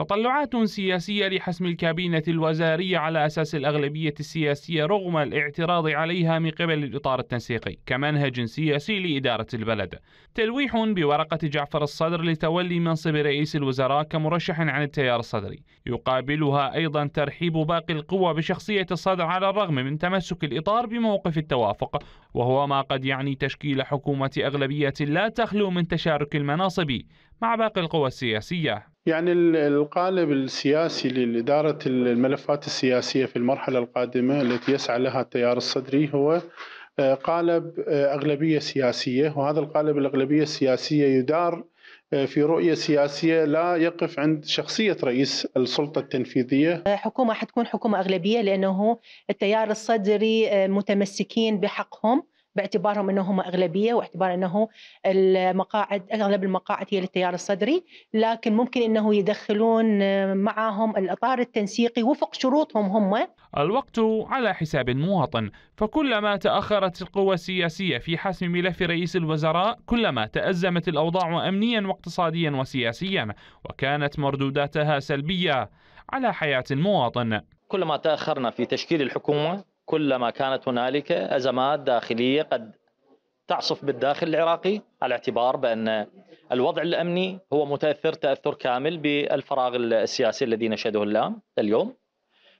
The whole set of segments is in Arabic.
تطلعات سياسية لحسم الكابينة الوزارية على أساس الأغلبية السياسية رغم الاعتراض عليها من قبل الإطار التنسيقي كمنهج سياسي لإدارة البلد تلويح بورقة جعفر الصدر لتولي منصب رئيس الوزراء كمرشح عن التيار الصدري يقابلها أيضا ترحيب باقي القوى بشخصية الصدر على الرغم من تمسك الإطار بموقف التوافق وهو ما قد يعني تشكيل حكومة أغلبية لا تخلو من تشارك المناصب مع باقي القوى السياسية يعني القالب السياسي لإدارة الملفات السياسية في المرحلة القادمة التي يسعى لها التيار الصدري هو آه، قالب آه، أغلبية سياسية وهذا القالب الأغلبية السياسية يدار آه، في رؤية سياسية لا يقف عند شخصية رئيس السلطة التنفيذية حكومة حتكون حكومة أغلبية لأنه التيار الصدري متمسكين بحقهم باعتبارهم انهم اغلبيه واعتبار انه المقاعد اغلب المقاعد هي للتيار الصدري لكن ممكن انه يدخلون معهم الاطار التنسيقي وفق شروطهم هم الوقت على حساب المواطن فكلما تاخرت القوى السياسيه في حسم ملف رئيس الوزراء كلما تازمت الاوضاع امنيا واقتصاديا وسياسيا وكانت مردوداتها سلبيه على حياه المواطن كلما تاخرنا في تشكيل الحكومه كلما كانت هنالك أزمات داخلية قد تعصف بالداخل العراقي على اعتبار بأن الوضع الأمني هو متأثر تأثر كامل بالفراغ السياسي الذي نشهده الآن اليوم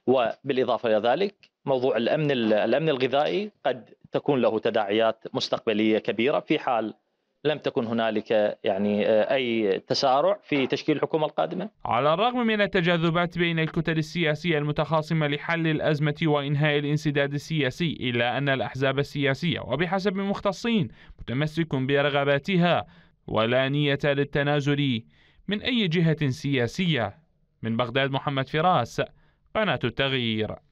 وبالإضافة إلى ذلك موضوع الأمن الأمن الغذائي قد تكون له تداعيات مستقبلية كبيرة في حال لم تكن هنالك يعني آه، اي تسارع في تشكيل الحكومه القادمه. على الرغم من التجاذبات بين الكتل السياسيه المتخاصمه لحل الازمه وانهاء الانسداد السياسي، الا ان الاحزاب السياسيه وبحسب مختصين متمسك برغباتها ولا نيه للتنازل من اي جهه سياسيه. من بغداد محمد فراس، قناه التغيير.